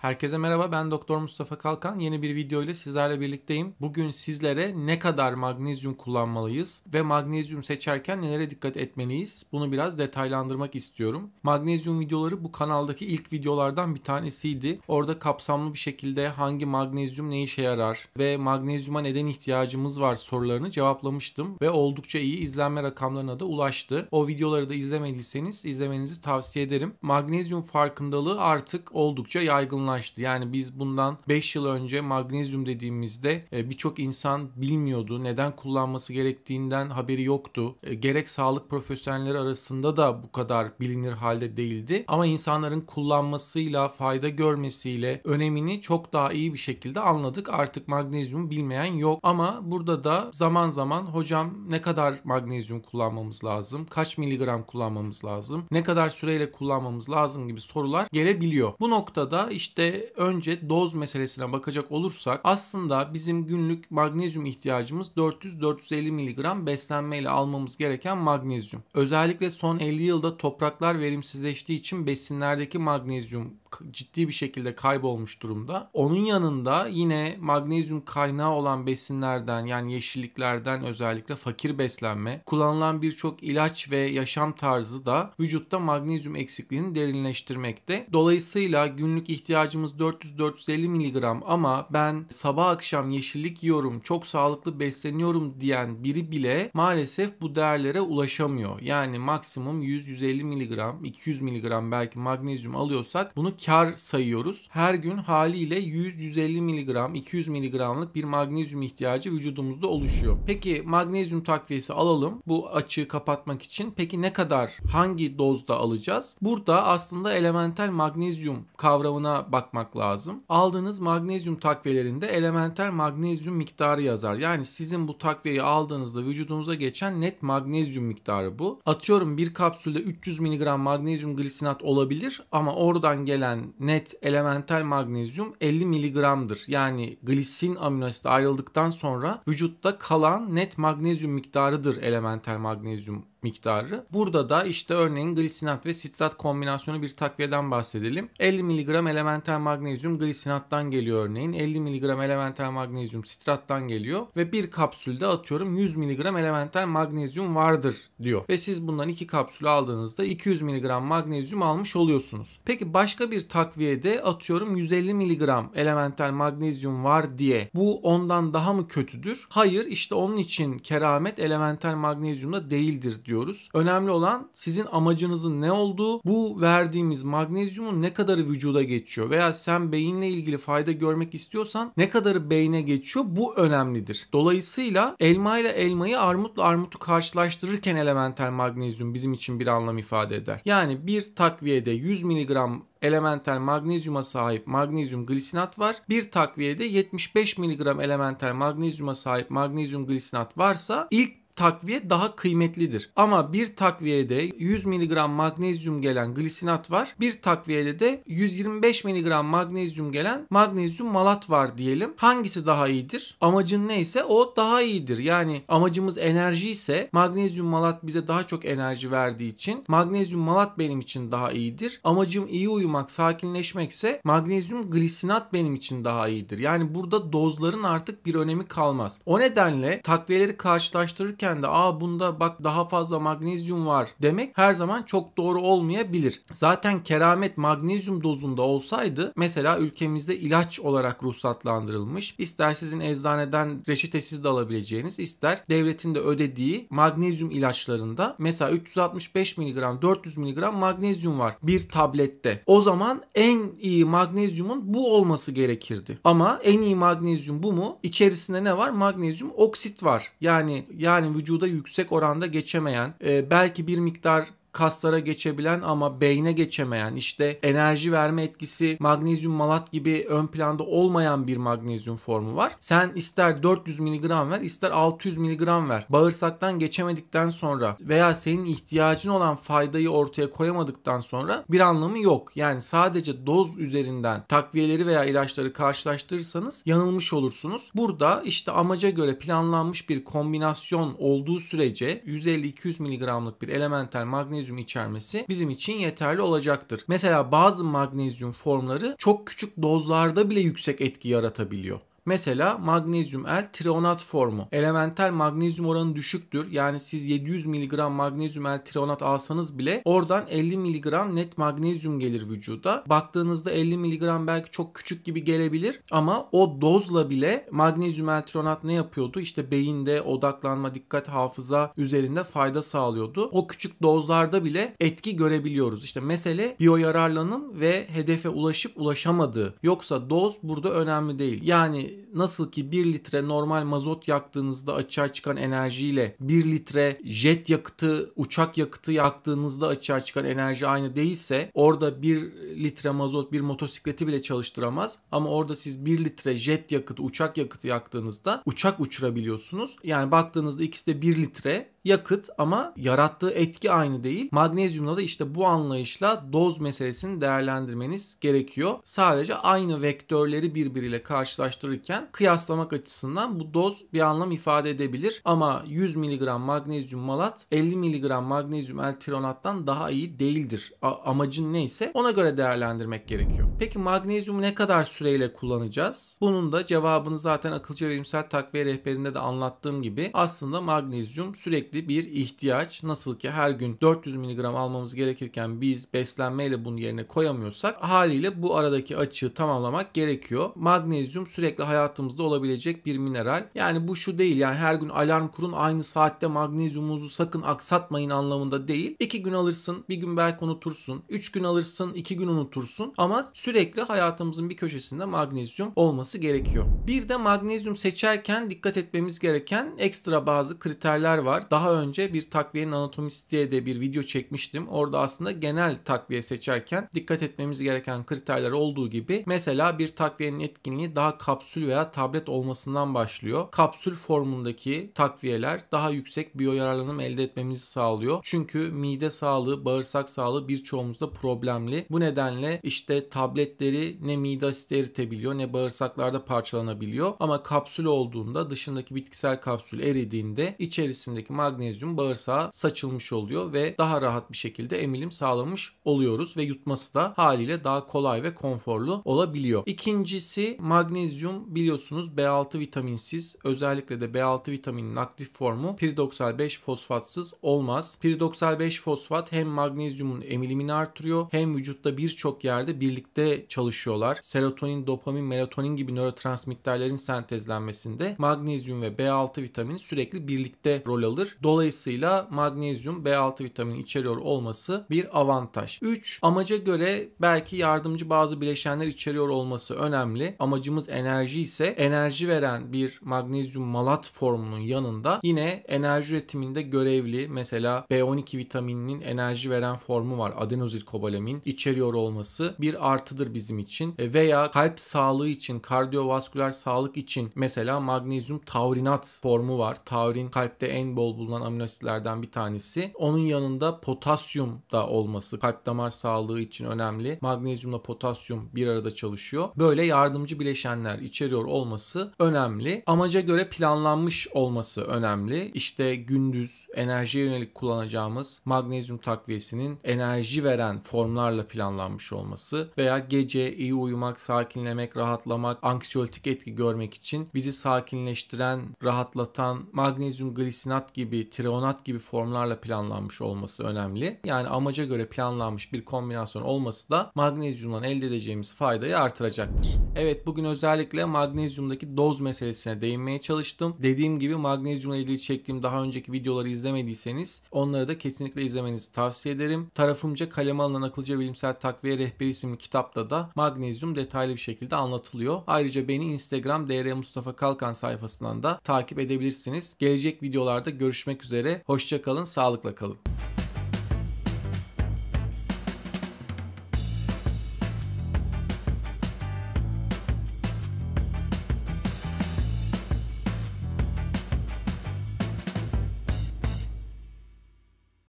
Herkese merhaba ben Doktor Mustafa Kalkan yeni bir video ile sizlerle birlikteyim. Bugün sizlere ne kadar magnezyum kullanmalıyız ve magnezyum seçerken nelere dikkat etmeliyiz bunu biraz detaylandırmak istiyorum. Magnezyum videoları bu kanaldaki ilk videolardan bir tanesiydi. Orada kapsamlı bir şekilde hangi magnezyum ne işe yarar ve magnezyuma neden ihtiyacımız var sorularını cevaplamıştım ve oldukça iyi izlenme rakamlarına da ulaştı. O videoları da izlemediyseniz izlemenizi tavsiye ederim. Magnezyum farkındalığı artık oldukça yaygınlaştı yaygınlaştı. Yani biz bundan 5 yıl önce magnezyum dediğimizde e, birçok insan bilmiyordu. Neden kullanması gerektiğinden haberi yoktu. E, gerek sağlık profesyonelleri arasında da bu kadar bilinir halde değildi. Ama insanların kullanmasıyla, fayda görmesiyle önemini çok daha iyi bir şekilde anladık. Artık magnezyum bilmeyen yok. Ama burada da zaman zaman hocam ne kadar magnezyum kullanmamız lazım? Kaç miligram kullanmamız lazım? Ne kadar süreyle kullanmamız lazım gibi sorular gelebiliyor. Bu noktada işte işte önce doz meselesine bakacak olursak aslında bizim günlük magnezyum ihtiyacımız 400-450 mg beslenmeyle almamız gereken magnezyum. Özellikle son 50 yılda topraklar verimsizleştiği için besinlerdeki magnezyum ciddi bir şekilde kaybolmuş durumda. Onun yanında yine magnezyum kaynağı olan besinlerden yani yeşilliklerden özellikle fakir beslenme, kullanılan birçok ilaç ve yaşam tarzı da vücutta magnezyum eksikliğini derinleştirmekte. Dolayısıyla günlük ihtiyacımız 400-450 mg ama ben sabah akşam yeşillik yiyorum, çok sağlıklı besleniyorum diyen biri bile maalesef bu değerlere ulaşamıyor. Yani maksimum 100-150 mg, 200 mg belki magnezyum alıyorsak bunu kar sayıyoruz. Her gün haliyle 100-150 mg, 200 mg'lık bir magnezyum ihtiyacı vücudumuzda oluşuyor. Peki magnezyum takviyesi alalım bu açığı kapatmak için. Peki ne kadar, hangi dozda alacağız? Burada aslında elementel magnezyum kavramına bakmak lazım. Aldığınız magnezyum takviyelerinde elementel magnezyum miktarı yazar. Yani sizin bu takviyeyi aldığınızda vücudunuza geçen net magnezyum miktarı bu. Atıyorum bir kapsülde 300 mg magnezyum glisinat olabilir ama oradan gelen içeren net elemental magnezyum 50 miligramdır. Yani glisin amino ayrıldıktan sonra vücutta kalan net magnezyum miktarıdır elemental magnezyum miktarı. Burada da işte örneğin glisinat ve sitrat kombinasyonu bir takviyeden bahsedelim. 50 mg elementer magnezyum glisinattan geliyor örneğin. 50 mg elementer magnezyum sitrattan geliyor ve bir kapsülde atıyorum 100 mg elementer magnezyum vardır diyor. Ve siz bundan iki kapsül aldığınızda 200 mg magnezyum almış oluyorsunuz. Peki başka bir takviyede atıyorum 150 mg elementer magnezyum var diye bu ondan daha mı kötüdür? Hayır işte onun için keramet elementer magnezyumda değildir diyor bekliyoruz. Önemli olan sizin amacınızın ne olduğu, bu verdiğimiz magnezyumun ne kadarı vücuda geçiyor veya sen beyinle ilgili fayda görmek istiyorsan ne kadarı beyne geçiyor bu önemlidir. Dolayısıyla elma ile elmayı armutla armutu karşılaştırırken elementel magnezyum bizim için bir anlam ifade eder. Yani bir takviyede 100 mg elementel magnezyuma sahip magnezyum glisinat var. Bir takviyede 75 mg elementel magnezyuma sahip magnezyum glisinat varsa ilk takviye daha kıymetlidir. Ama bir takviyede 100 mg magnezyum gelen glisinat var. Bir takviyede de 125 mg magnezyum gelen magnezyum malat var diyelim. Hangisi daha iyidir? Amacın neyse o daha iyidir. Yani amacımız enerji ise magnezyum malat bize daha çok enerji verdiği için magnezyum malat benim için daha iyidir. Amacım iyi uyumak, sakinleşmekse magnezyum glisinat benim için daha iyidir. Yani burada dozların artık bir önemi kalmaz. O nedenle takviyeleri karşılaştırırken okurken de aa bunda bak daha fazla magnezyum var demek her zaman çok doğru olmayabilir. Zaten keramet magnezyum dozunda olsaydı mesela ülkemizde ilaç olarak ruhsatlandırılmış. İster sizin eczaneden reçetesiz de alabileceğiniz ister devletin de ödediği magnezyum ilaçlarında mesela 365 mg 400 mg magnezyum var bir tablette. O zaman en iyi magnezyumun bu olması gerekirdi. Ama en iyi magnezyum bu mu? İçerisinde ne var? Magnezyum oksit var. Yani yani vücuda yüksek oranda geçemeyen, e, belki bir miktar kaslara geçebilen ama beyne geçemeyen işte enerji verme etkisi magnezyum malat gibi ön planda olmayan bir magnezyum formu var. Sen ister 400 mg ver ister 600 mg ver. Bağırsaktan geçemedikten sonra veya senin ihtiyacın olan faydayı ortaya koyamadıktan sonra bir anlamı yok. Yani sadece doz üzerinden takviyeleri veya ilaçları karşılaştırırsanız yanılmış olursunuz. Burada işte amaca göre planlanmış bir kombinasyon olduğu sürece 150-200 mg'lık bir elemental magnezyum magnezyum içermesi bizim için yeterli olacaktır. Mesela bazı magnezyum formları çok küçük dozlarda bile yüksek etki yaratabiliyor. Mesela magnezyum el trionat formu. Elementel magnezyum oranı düşüktür. Yani siz 700 mg magnezyum el trionat alsanız bile oradan 50 mg net magnezyum gelir vücuda. Baktığınızda 50 mg belki çok küçük gibi gelebilir ama o dozla bile magnezyum el trionat ne yapıyordu? İşte beyinde odaklanma, dikkat, hafıza üzerinde fayda sağlıyordu. O küçük dozlarda bile etki görebiliyoruz. İşte mesele biyo ve hedefe ulaşıp ulaşamadığı. Yoksa doz burada önemli değil. Yani nasıl ki 1 litre normal mazot yaktığınızda açığa çıkan enerjiyle 1 litre jet yakıtı, uçak yakıtı yaktığınızda açığa çıkan enerji aynı değilse orada 1 litre mazot bir motosikleti bile çalıştıramaz. Ama orada siz 1 litre jet yakıtı, uçak yakıtı yaktığınızda uçak uçurabiliyorsunuz. Yani baktığınızda ikisi de 1 litre yakıt ama yarattığı etki aynı değil. Magnezyumla da işte bu anlayışla doz meselesini değerlendirmeniz gerekiyor. Sadece aynı vektörleri birbiriyle karşılaştırırken kıyaslamak açısından bu doz bir anlam ifade edebilir. Ama 100 mg magnezyum malat 50 mg magnezyum l daha iyi değildir. A- amacın neyse ona göre değerlendirmek gerekiyor. Peki magnezyumu ne kadar süreyle kullanacağız? Bunun da cevabını zaten akılcı ve takviye rehberinde de anlattığım gibi aslında magnezyum sürekli sürekli bir ihtiyaç. Nasıl ki her gün 400 mg almamız gerekirken biz beslenmeyle bunun yerine koyamıyorsak haliyle bu aradaki açığı tamamlamak gerekiyor. Magnezyum sürekli hayatımızda olabilecek bir mineral. Yani bu şu değil yani her gün alarm kurun aynı saatte magnezyumunuzu sakın aksatmayın anlamında değil. 2 gün alırsın bir gün belki unutursun. 3 gün alırsın 2 gün unutursun. Ama sürekli hayatımızın bir köşesinde magnezyum olması gerekiyor. Bir de magnezyum seçerken dikkat etmemiz gereken ekstra bazı kriterler var. Daha daha önce bir takviyenin anatomisi diye de bir video çekmiştim. Orada aslında genel takviye seçerken dikkat etmemiz gereken kriterler olduğu gibi mesela bir takviyenin etkinliği daha kapsül veya tablet olmasından başlıyor. Kapsül formundaki takviyeler daha yüksek biyoyararlanım elde etmemizi sağlıyor. Çünkü mide sağlığı, bağırsak sağlığı birçoğumuzda problemli. Bu nedenle işte tabletleri ne mide asidi eritebiliyor ne bağırsaklarda parçalanabiliyor. Ama kapsül olduğunda dışındaki bitkisel kapsül eridiğinde içerisindeki magnezyum bağırsağa saçılmış oluyor ve daha rahat bir şekilde emilim sağlamış oluyoruz ve yutması da haliyle daha kolay ve konforlu olabiliyor. İkincisi magnezyum biliyorsunuz B6 vitaminsiz özellikle de B6 vitaminin aktif formu piridoksal 5 fosfatsız olmaz. Piridoksal 5 fosfat hem magnezyumun emilimini artırıyor hem vücutta birçok yerde birlikte çalışıyorlar. Serotonin, dopamin, melatonin gibi nörotransmitterlerin sentezlenmesinde magnezyum ve B6 vitamini sürekli birlikte rol alır Dolayısıyla magnezyum B6 vitamini içeriyor olması bir avantaj. 3. Amaca göre belki yardımcı bazı bileşenler içeriyor olması önemli. Amacımız enerji ise enerji veren bir magnezyum malat formunun yanında yine enerji üretiminde görevli mesela B12 vitamininin enerji veren formu var. Adenozil kobalamin içeriyor olması bir artıdır bizim için. E, veya kalp sağlığı için, kardiyovasküler sağlık için mesela magnezyum taurinat formu var. Taurin kalpte en bol bulunan bulunan amino bir tanesi. Onun yanında potasyum da olması kalp damar sağlığı için önemli. Magnezyumla potasyum bir arada çalışıyor. Böyle yardımcı bileşenler içeriyor olması önemli. Amaca göre planlanmış olması önemli. İşte gündüz enerjiye yönelik kullanacağımız magnezyum takviyesinin enerji veren formlarla planlanmış olması veya gece iyi uyumak, sakinlemek, rahatlamak, anksiyolitik etki görmek için bizi sakinleştiren, rahatlatan magnezyum glisinat gibi trionat gibi formlarla planlanmış olması önemli. Yani amaca göre planlanmış bir kombinasyon olması da magnezyumdan elde edeceğimiz faydayı artıracaktır. Evet bugün özellikle magnezyumdaki doz meselesine değinmeye çalıştım. Dediğim gibi magnezyumla ilgili çektiğim daha önceki videoları izlemediyseniz onları da kesinlikle izlemenizi tavsiye ederim. Tarafımca kaleme alınan akılcı bilimsel takviye rehberi isimli kitapta da magnezyum detaylı bir şekilde anlatılıyor. Ayrıca beni Instagram DR Mustafa Kalkan sayfasından da takip edebilirsiniz. Gelecek videolarda görüşmek görüşmek üzere. Hoşçakalın, sağlıkla kalın.